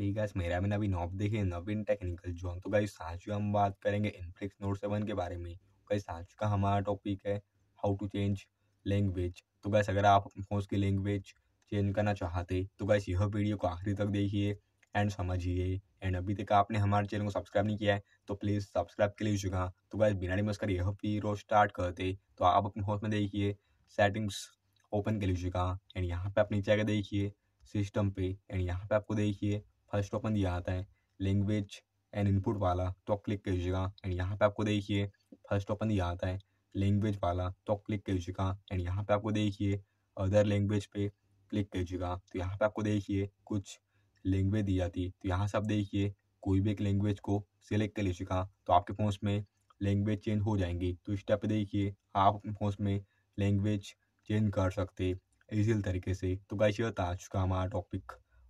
hey guys मेरा भी नवीन आप देखिए नवीन टेक्निकल जोन तो गाइस आज हम बात करेंगे इनफ्लिक्स नोट सेवन के बारे में गाइस आज का हमारा टॉपिक है हाउ टू चेंज लैंग्वेज तो गाइस अगर आप फोन की लैंग्वेज चेंज करना चाहते तो गाइस यह वीडियो को आखिरी तक देखिए एंड समझिए एंड अभी तक आपने हमारे चैनल को सब्सक्राइब नहीं किया है तो प्लीज़ सब्सक्राइब के लिए चुका तो गाइस बिना डिमस कर यह वीडियो स्टार्ट करते तो आप अपने फोन में देखिए सेटिंग्स ओपन कर लीजिएगा एंड यहाँ पे आप नीचे आकर देखिए सिस्टम पे एंड यहाँ पे आपको देखिए फर्स्ट ऑप्शन दिया आता है लैंग्वेज एंड इनपुट वाला तो आप क्लिक कीजिएगा एंड यहाँ पे आपको देखिए फर्स्ट ऑप्शन दिया आता है लैंग्वेज वाला तो आप क्लिक कीजिएगा एंड यहाँ पे आपको देखिए अदर लैंग्वेज पे क्लिक कीजिएगा तो यहाँ पे आपको देखिए कुछ लैंग्वेज दी जाती है तो यहाँ से आप देखिए कोई भी एक लैंग्वेज को सिलेक्ट कर लीजिएगा तो आपके फ़ोन में लैंग्वेज चेंज हो जाएंगी तो इस टाइप पे देखिए आप अपने फ़ोन में लैंग्वेज चेंज कर सकते इजी तरीके से तो गाइस ये था आज का हमारा टॉपिक